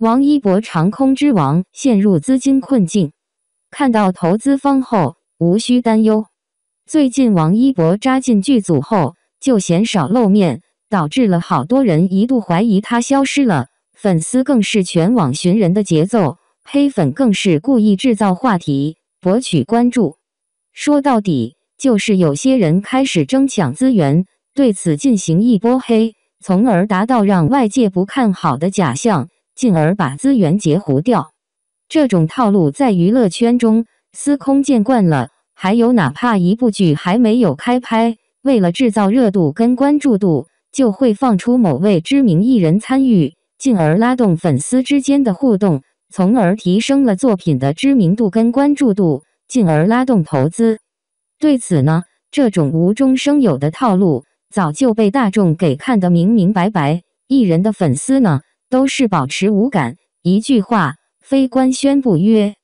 王一博《长空之王》陷入资金困境，看到投资方后无需担忧。最近王一博扎进剧组后就鲜少露面，导致了好多人一度怀疑他消失了。粉丝更是全网寻人的节奏，黑粉更是故意制造话题博取关注。说到底，就是有些人开始争抢资源，对此进行一波黑，从而达到让外界不看好的假象。进而把资源截胡掉，这种套路在娱乐圈中司空见惯了。还有，哪怕一部剧还没有开拍，为了制造热度跟关注度，就会放出某位知名艺人参与，进而拉动粉丝之间的互动，从而提升了作品的知名度跟关注度，进而拉动投资。对此呢，这种无中生有的套路早就被大众给看得明明白白。艺人的粉丝呢？都是保持无感，一句话，非官宣不约。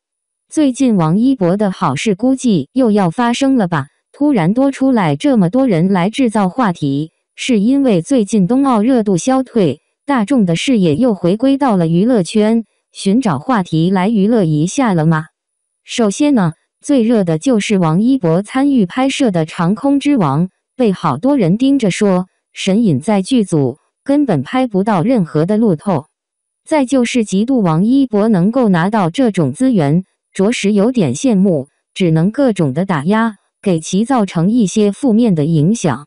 最近王一博的好事估计又要发生了吧？突然多出来这么多人来制造话题，是因为最近冬奥热度消退，大众的视野又回归到了娱乐圈，寻找话题来娱乐一下了吗？首先呢，最热的就是王一博参与拍摄的《长空之王》，被好多人盯着说神隐在剧组。根本拍不到任何的路透，再就是嫉妒王一博能够拿到这种资源，着实有点羡慕，只能各种的打压，给其造成一些负面的影响。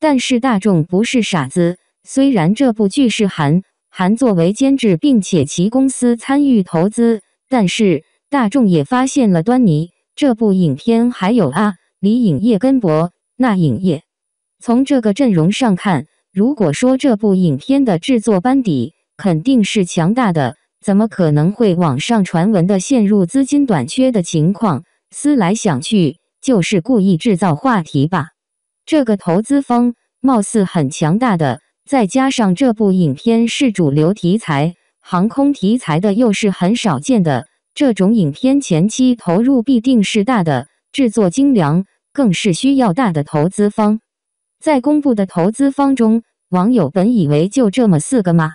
但是大众不是傻子，虽然这部剧是韩韩作为监制，并且其公司参与投资，但是大众也发现了端倪。这部影片还有啊，李影、叶根博那影业，从这个阵容上看。如果说这部影片的制作班底肯定是强大的，怎么可能会网上传闻的陷入资金短缺的情况？思来想去，就是故意制造话题吧。这个投资方貌似很强大的，再加上这部影片是主流题材，航空题材的又是很少见的，这种影片前期投入必定是大的，制作精良更是需要大的投资方。在公布的投资方中，网友本以为就这么四个嘛，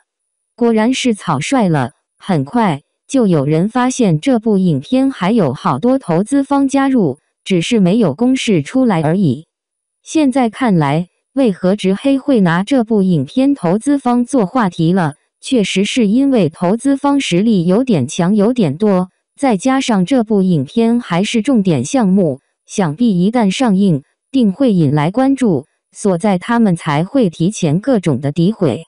果然是草率了。很快就有人发现，这部影片还有好多投资方加入，只是没有公示出来而已。现在看来，为何直黑会拿这部影片投资方做话题了？确实是因为投资方实力有点强，有点多，再加上这部影片还是重点项目，想必一旦上映，定会引来关注。所在，他们才会提前各种的诋毁。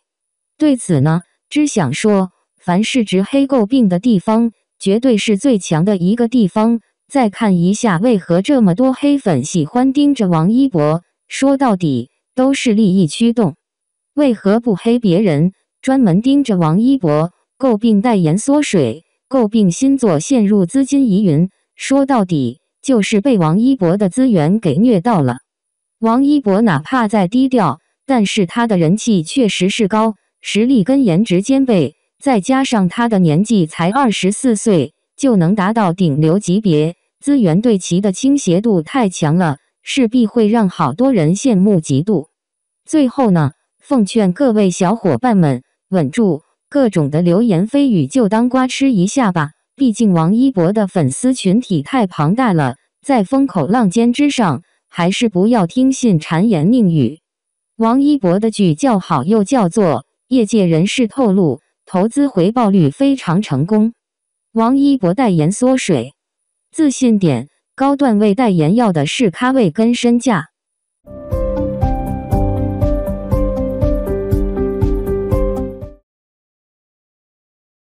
对此呢，只想说，凡是值黑、诟病的地方，绝对是最强的一个地方。再看一下，为何这么多黑粉喜欢盯着王一博？说到底，都是利益驱动。为何不黑别人，专门盯着王一博，诟病代言缩水，诟病新作陷入资金疑云？说到底，就是被王一博的资源给虐到了。王一博哪怕再低调，但是他的人气确实是高，实力跟颜值兼备，再加上他的年纪才二十四岁，就能达到顶流级别，资源对其的倾斜度太强了，势必会让好多人羡慕嫉妒。最后呢，奉劝各位小伙伴们稳住，各种的流言蜚语就当瓜吃一下吧，毕竟王一博的粉丝群体太庞大了，在风口浪尖之上。还是不要听信谗言宁语。王一博的剧叫好又叫做业界人士透露，投资回报率非常成功。王一博代言缩水，自信点，高段位代言要的是咖位跟身价。